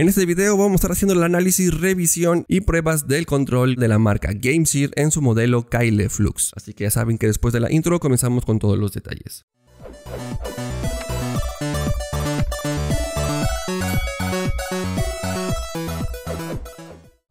En este video vamos a estar haciendo el análisis, revisión y pruebas del control de la marca Gamesir en su modelo Kyle Flux. Así que ya saben que después de la intro comenzamos con todos los detalles.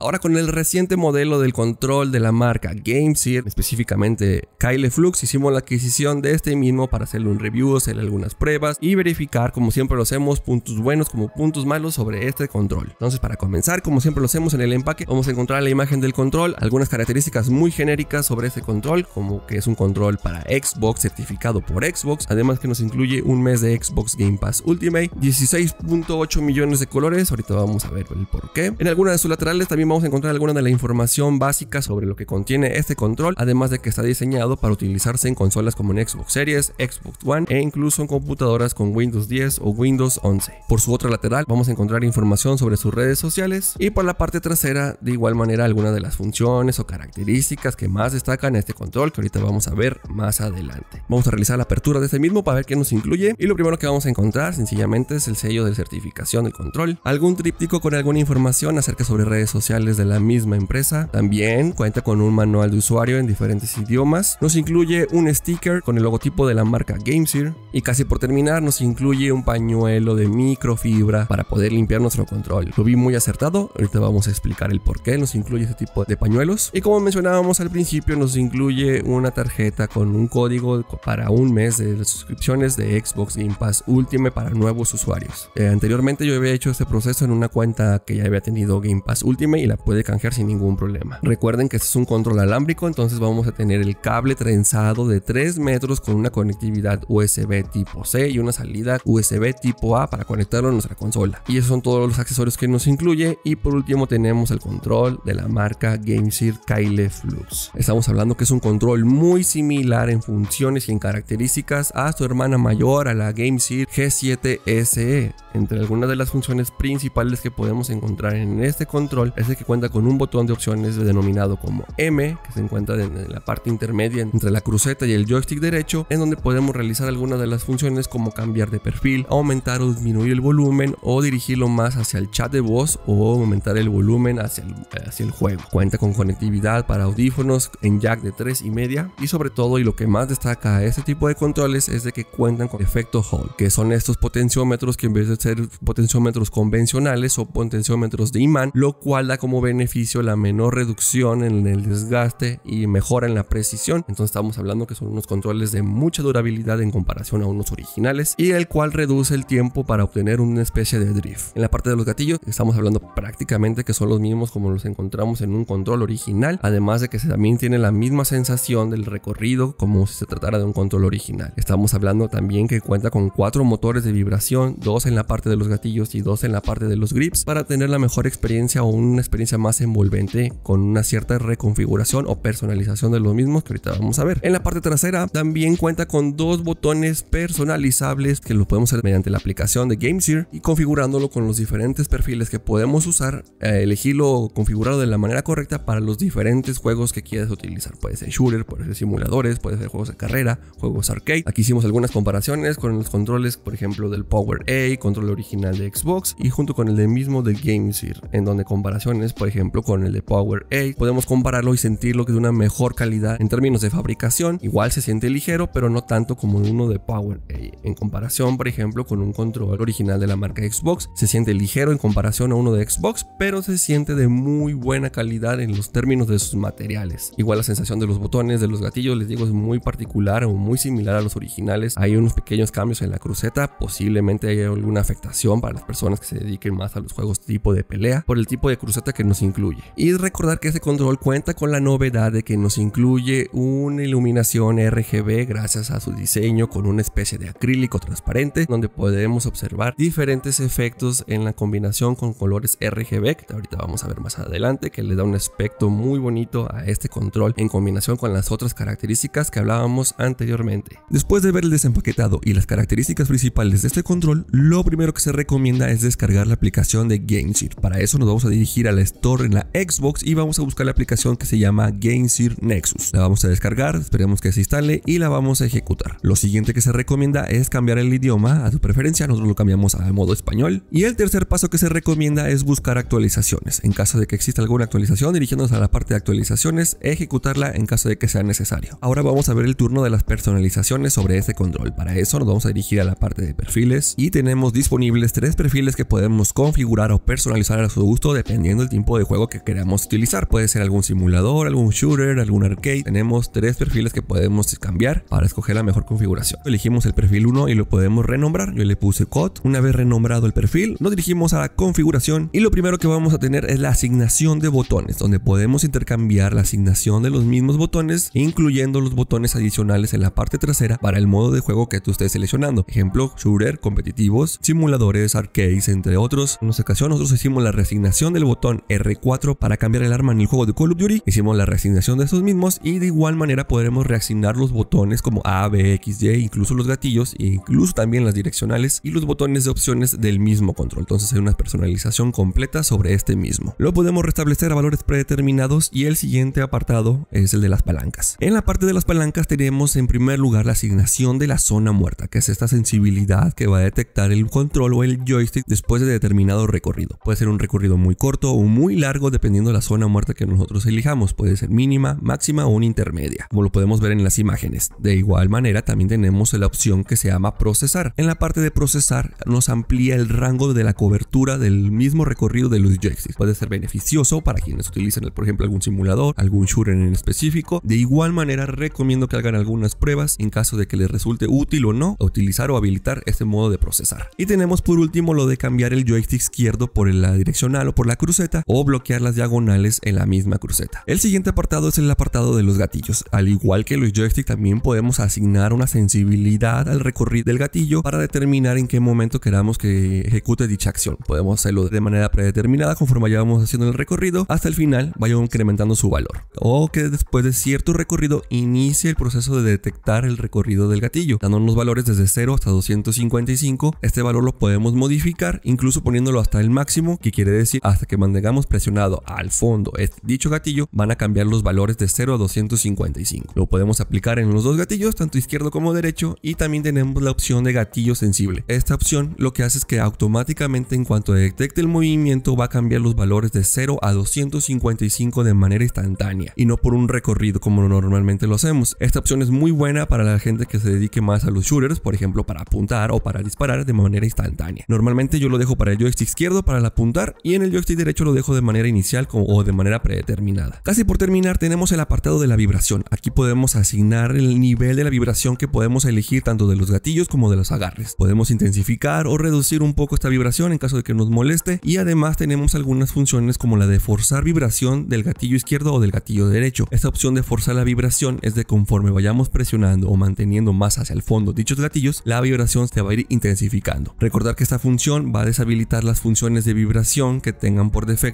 Ahora con el reciente modelo del control de la marca Gamesir, específicamente Kyle Flux, hicimos la adquisición de este mismo para hacerle un review, hacerle algunas pruebas y verificar, como siempre lo hacemos, puntos buenos como puntos malos sobre este control. Entonces para comenzar, como siempre lo hacemos en el empaque, vamos a encontrar la imagen del control, algunas características muy genéricas sobre este control, como que es un control para Xbox certificado por Xbox, además que nos incluye un mes de Xbox Game Pass Ultimate, 16.8 millones de colores, ahorita vamos a ver el por qué. En alguna de sus laterales también vamos a encontrar alguna de la información básica sobre lo que contiene este control, además de que está diseñado para utilizarse en consolas como en Xbox Series, Xbox One e incluso en computadoras con Windows 10 o Windows 11. Por su otra lateral vamos a encontrar información sobre sus redes sociales y por la parte trasera de igual manera algunas de las funciones o características que más destacan este control que ahorita vamos a ver más adelante. Vamos a realizar la apertura de este mismo para ver qué nos incluye y lo primero que vamos a encontrar sencillamente es el sello de certificación del control, algún tríptico con alguna información acerca sobre redes sociales desde de la misma empresa. También cuenta con un manual de usuario en diferentes idiomas. Nos incluye un sticker con el logotipo de la marca Gamesir Y casi por terminar nos incluye un pañuelo de microfibra para poder limpiar nuestro control. Lo vi muy acertado, ahorita vamos a explicar el por qué nos incluye este tipo de pañuelos. Y como mencionábamos al principio, nos incluye una tarjeta con un código para un mes de suscripciones de Xbox Game Pass Ultimate para nuevos usuarios. Eh, anteriormente yo había hecho este proceso en una cuenta que ya había tenido Game Pass Ultimate y la puede canjear sin ningún problema. Recuerden que este es un control alámbrico, entonces vamos a tener el cable trenzado de 3 metros con una conectividad USB tipo C y una salida USB tipo A para conectarlo a nuestra consola. Y esos son todos los accesorios que nos incluye. Y por último tenemos el control de la marca Gamesir Kyle Flux. Estamos hablando que es un control muy similar en funciones y en características a su hermana mayor, a la Gamesir G7 SE. E. Entre algunas de las funciones principales que podemos encontrar en este control es el cuenta con un botón de opciones denominado como M, que se encuentra en la parte intermedia entre la cruceta y el joystick derecho, en donde podemos realizar algunas de las funciones como cambiar de perfil, aumentar o disminuir el volumen o dirigirlo más hacia el chat de voz o aumentar el volumen hacia el, hacia el juego. Cuenta con conectividad para audífonos en jack de 3 y media y sobre todo y lo que más destaca a este tipo de controles es de que cuentan con efecto Hall, que son estos potenciómetros que en vez de ser potenciómetros convencionales o potenciómetros de imán, lo cual da como como beneficio la menor reducción en el desgaste y mejora en la precisión. Entonces estamos hablando que son unos controles de mucha durabilidad en comparación a unos originales y el cual reduce el tiempo para obtener una especie de drift. En la parte de los gatillos estamos hablando prácticamente que son los mismos como los encontramos en un control original, además de que también tiene la misma sensación del recorrido como si se tratara de un control original. Estamos hablando también que cuenta con cuatro motores de vibración, dos en la parte de los gatillos y dos en la parte de los grips para tener la mejor experiencia o una experiencia más envolvente con una cierta reconfiguración o personalización de los mismos que ahorita vamos a ver. En la parte trasera también cuenta con dos botones personalizables que lo podemos hacer mediante la aplicación de Gamesir y configurándolo con los diferentes perfiles que podemos usar, eh, elegirlo configurado de la manera correcta para los diferentes juegos que quieras utilizar. Puede ser shooter, puede ser simuladores, puede ser juegos de carrera, juegos arcade. Aquí hicimos algunas comparaciones con los controles, por ejemplo, del Power A, control original de Xbox y junto con el de mismo de Gamesir, en donde comparaciones por ejemplo con el de Power A podemos compararlo y sentirlo que es de una mejor calidad en términos de fabricación. Igual se siente ligero, pero no tanto como uno de Power A En comparación, por ejemplo, con un control original de la marca Xbox, se siente ligero en comparación a uno de Xbox, pero se siente de muy buena calidad en los términos de sus materiales. Igual la sensación de los botones, de los gatillos, les digo, es muy particular o muy similar a los originales. Hay unos pequeños cambios en la cruceta, posiblemente haya alguna afectación para las personas que se dediquen más a los juegos tipo de pelea por el tipo de cruceta que que nos incluye. Y recordar que este control cuenta con la novedad de que nos incluye una iluminación RGB gracias a su diseño con una especie de acrílico transparente donde podemos observar diferentes efectos en la combinación con colores RGB que ahorita vamos a ver más adelante que le da un aspecto muy bonito a este control en combinación con las otras características que hablábamos anteriormente. Después de ver el desempaquetado y las características principales de este control, lo primero que se recomienda es descargar la aplicación de GameShift, Para eso nos vamos a dirigir a Store en la Xbox y vamos a buscar la aplicación que se llama GameSir Nexus. La vamos a descargar, esperemos que se instale y la vamos a ejecutar. Lo siguiente que se recomienda es cambiar el idioma a tu preferencia, nosotros lo cambiamos a modo español. Y el tercer paso que se recomienda es buscar actualizaciones. En caso de que exista alguna actualización, dirigiéndonos a la parte de actualizaciones, ejecutarla en caso de que sea necesario. Ahora vamos a ver el turno de las personalizaciones sobre este control. Para eso nos vamos a dirigir a la parte de perfiles y tenemos disponibles tres perfiles que podemos configurar o personalizar a su gusto dependiendo tipo de juego que queramos utilizar. Puede ser algún simulador, algún shooter, algún arcade. Tenemos tres perfiles que podemos cambiar para escoger la mejor configuración. Elegimos el perfil 1 y lo podemos renombrar. Yo le puse COD. Una vez renombrado el perfil, nos dirigimos a la configuración y lo primero que vamos a tener es la asignación de botones, donde podemos intercambiar la asignación de los mismos botones, incluyendo los botones adicionales en la parte trasera para el modo de juego que tú estés seleccionando. Ejemplo, shooter, competitivos, simuladores, arcades, entre otros. En nuestra ocasión nosotros hicimos la resignación del botón R4 para cambiar el arma en el juego de Call of Duty. Hicimos la reasignación de esos mismos y de igual manera podremos reasignar los botones como A, B, X, Y, incluso los gatillos e incluso también las direccionales y los botones de opciones del mismo control. Entonces hay una personalización completa sobre este mismo. Lo podemos restablecer a valores predeterminados y el siguiente apartado es el de las palancas. En la parte de las palancas tenemos en primer lugar la asignación de la zona muerta, que es esta sensibilidad que va a detectar el control o el joystick después de determinado recorrido. Puede ser un recorrido muy corto o un muy largo dependiendo de la zona muerta que nosotros elijamos. Puede ser mínima, máxima o una intermedia, como lo podemos ver en las imágenes. De igual manera, también tenemos la opción que se llama procesar. En la parte de procesar nos amplía el rango de la cobertura del mismo recorrido de los joysticks. Puede ser beneficioso para quienes utilizan, por ejemplo, algún simulador, algún shooter en específico. De igual manera, recomiendo que hagan algunas pruebas en caso de que les resulte útil o no utilizar o habilitar este modo de procesar. Y tenemos por último lo de cambiar el joystick izquierdo por la direccional o por la cruceta o bloquear las diagonales en la misma cruceta. El siguiente apartado es el apartado de los gatillos. Al igual que los joystick también podemos asignar una sensibilidad al recorrido del gatillo para determinar en qué momento queramos que ejecute dicha acción. Podemos hacerlo de manera predeterminada conforme vayamos haciendo el recorrido hasta el final vaya incrementando su valor. O que después de cierto recorrido inicie el proceso de detectar el recorrido del gatillo, dándonos valores desde 0 hasta 255. Este valor lo podemos modificar incluso poniéndolo hasta el máximo, que quiere decir hasta que mantenga presionado al fondo es dicho gatillo, van a cambiar los valores de 0 a 255. Lo podemos aplicar en los dos gatillos, tanto izquierdo como derecho, y también tenemos la opción de gatillo sensible. Esta opción lo que hace es que automáticamente en cuanto detecte el movimiento va a cambiar los valores de 0 a 255 de manera instantánea y no por un recorrido como normalmente lo hacemos. Esta opción es muy buena para la gente que se dedique más a los shooters, por ejemplo para apuntar o para disparar de manera instantánea. Normalmente yo lo dejo para el joystick izquierdo para apuntar y en el joystick derecho lo de manera inicial o de manera predeterminada. Casi por terminar tenemos el apartado de la vibración. Aquí podemos asignar el nivel de la vibración que podemos elegir tanto de los gatillos como de los agarres. Podemos intensificar o reducir un poco esta vibración en caso de que nos moleste y además tenemos algunas funciones como la de forzar vibración del gatillo izquierdo o del gatillo derecho. Esta opción de forzar la vibración es de conforme vayamos presionando o manteniendo más hacia el fondo dichos gatillos, la vibración se va a ir intensificando. Recordar que esta función va a deshabilitar las funciones de vibración que tengan por defecto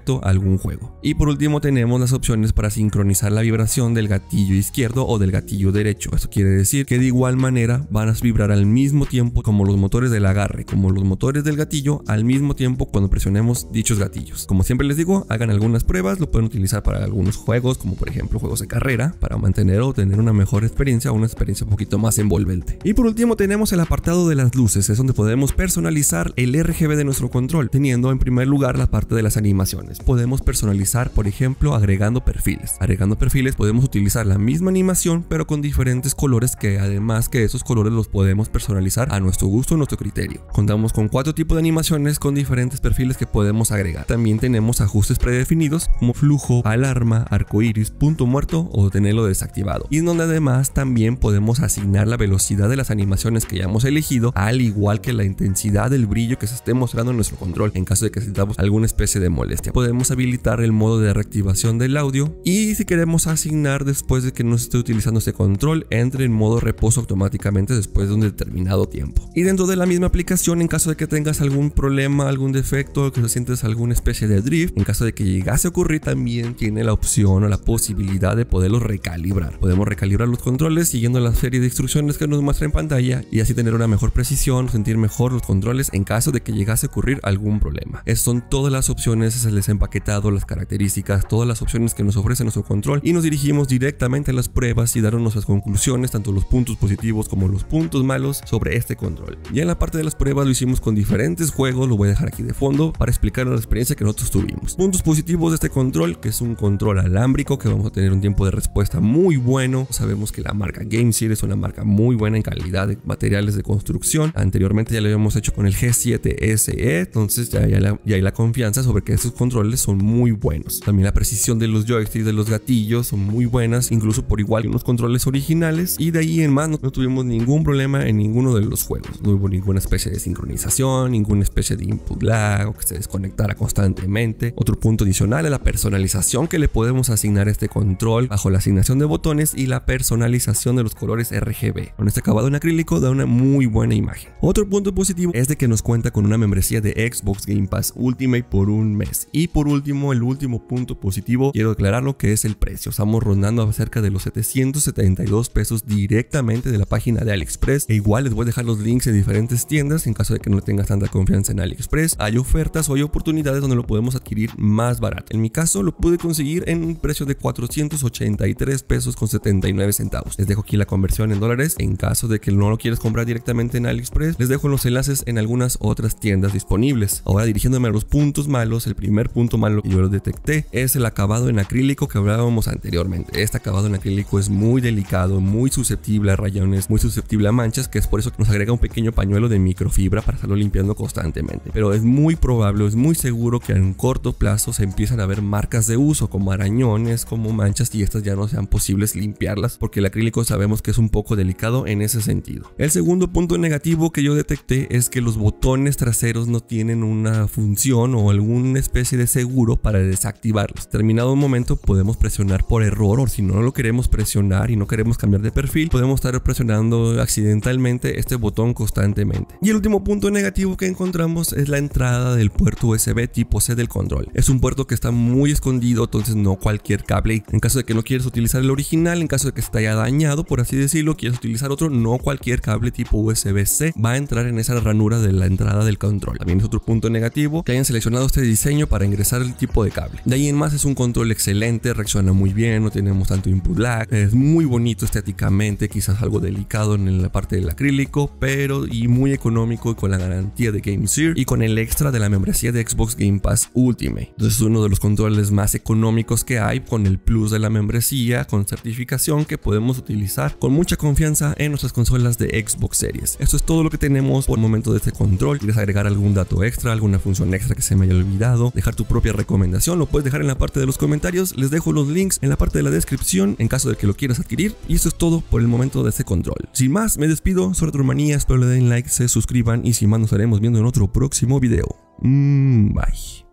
juego. Y por último tenemos las opciones para sincronizar la vibración del gatillo izquierdo o del gatillo derecho. eso quiere decir que de igual manera van a vibrar al mismo tiempo como los motores del agarre, como los motores del gatillo al mismo tiempo cuando presionemos dichos gatillos. Como siempre les digo, hagan algunas pruebas, lo pueden utilizar para algunos juegos, como por ejemplo juegos de carrera, para mantener o tener una mejor experiencia o una experiencia un poquito más envolvente. Y por último tenemos el apartado de las luces, es donde podemos personalizar el RGB de nuestro control, teniendo en primer lugar la parte de las animaciones. Podemos personalizar, por ejemplo, agregando perfiles. Agregando perfiles podemos utilizar la misma animación, pero con diferentes colores que además que esos colores los podemos personalizar a nuestro gusto, a nuestro criterio. Contamos con cuatro tipos de animaciones con diferentes perfiles que podemos agregar. También tenemos ajustes predefinidos como flujo, alarma, arcoiris, punto muerto o tenerlo desactivado. Y en donde además también podemos asignar la velocidad de las animaciones que ya hemos elegido, al igual que la intensidad del brillo que se esté mostrando en nuestro control en caso de que necesitemos alguna especie de molestia. Podemos habilitar el modo de reactivación del audio y si queremos asignar después de que no esté utilizando este control, entre en modo reposo automáticamente después de un determinado tiempo. Y dentro de la misma aplicación, en caso de que tengas algún problema, algún defecto, que sientes alguna especie de drift, en caso de que llegase a ocurrir, también tiene la opción o la posibilidad de poderlo recalibrar. Podemos recalibrar los controles siguiendo la serie de instrucciones que nos muestra en pantalla y así tener una mejor precisión, sentir mejor los controles en caso de que llegase a ocurrir algún problema. Estas son todas las opciones les empaquetado las características, todas las opciones que nos ofrece nuestro control y nos dirigimos directamente a las pruebas y daron nuestras conclusiones, tanto los puntos positivos como los puntos malos sobre este control. Ya en la parte de las pruebas lo hicimos con diferentes juegos, lo voy a dejar aquí de fondo para explicar la experiencia que nosotros tuvimos. Puntos positivos de este control, que es un control alámbrico, que vamos a tener un tiempo de respuesta muy bueno. Sabemos que la marca Game es una marca muy buena en calidad de materiales de construcción. Anteriormente ya lo habíamos hecho con el G7SE, e, entonces ya, ya hay la confianza sobre que estos controles son muy buenos. También la precisión de los joysticks, de los gatillos son muy buenas, incluso por igual que los controles originales. Y de ahí en más no, tuvimos ningún problema en ninguno de los juegos. No hubo ninguna especie de sincronización, ninguna especie de input lag o que se desconectara constantemente. Otro punto adicional es la personalización que le podemos asignar a este control bajo la asignación de botones y la personalización de los colores RGB. Con este acabado en acrílico da una muy buena imagen. Otro punto positivo es de que nos cuenta con una membresía de Xbox Game Pass Ultimate por un mes y por último, el último punto positivo, quiero declararlo que es el precio. Estamos rondando acerca de los 772 pesos directamente de la página de AliExpress. E igual les voy a dejar los links en diferentes tiendas en caso de que no tengas tanta confianza en AliExpress. Hay ofertas o hay oportunidades donde lo podemos adquirir más barato. En mi caso lo pude conseguir en un precio de 483 pesos con 79 centavos. Les dejo aquí la conversión en dólares. En caso de que no lo quieras comprar directamente en AliExpress, les dejo los enlaces en algunas otras tiendas disponibles. Ahora dirigiéndome a los puntos malos, el primer punto malo que yo lo detecté es el acabado en acrílico que hablábamos anteriormente. Este acabado en acrílico es muy delicado, muy susceptible a rayones, muy susceptible a manchas, que es por eso que nos agrega un pequeño pañuelo de microfibra para estarlo limpiando constantemente. Pero es muy probable, es muy seguro que en un corto plazo se empiezan a ver marcas de uso como arañones, como manchas y estas ya no sean posibles limpiarlas porque el acrílico sabemos que es un poco delicado en ese sentido. El segundo punto negativo que yo detecté es que los botones traseros no tienen una función o alguna especie de seguro para desactivarlos. Terminado un momento podemos presionar por error o si no lo queremos presionar y no queremos cambiar de perfil, podemos estar presionando accidentalmente este botón constantemente. Y el último punto negativo que encontramos es la entrada del puerto USB tipo C del control. Es un puerto que está muy escondido, entonces no cualquier cable. En caso de que no quieras utilizar el original, en caso de que esté ya dañado, por así decirlo, quieres utilizar otro, no cualquier cable tipo USB-C va a entrar en esa ranura de la entrada del control. También es otro punto negativo que hayan seleccionado este diseño para ingresar el tipo de cable. De ahí en más es un control excelente, reacciona muy bien, no tenemos tanto input lag, es muy bonito estéticamente, quizás algo delicado en la parte del acrílico, pero y muy económico y con la garantía de GameSir y con el extra de la membresía de Xbox Game Pass Ultimate. Entonces es uno de los controles más económicos que hay con el plus de la membresía, con certificación que podemos utilizar con mucha confianza en nuestras consolas de Xbox Series. Eso es todo lo que tenemos por el momento de este control. ¿Quieres agregar algún dato extra, alguna función extra que se me haya olvidado? Dejar tu propia recomendación, lo puedes dejar en la parte de los comentarios, les dejo los links en la parte de la descripción en caso de que lo quieras adquirir y eso es todo por el momento de este control. Sin más, me despido, soy Retromanía, espero le den like, se suscriban y sin más nos estaremos viendo en otro próximo video. Mm, bye.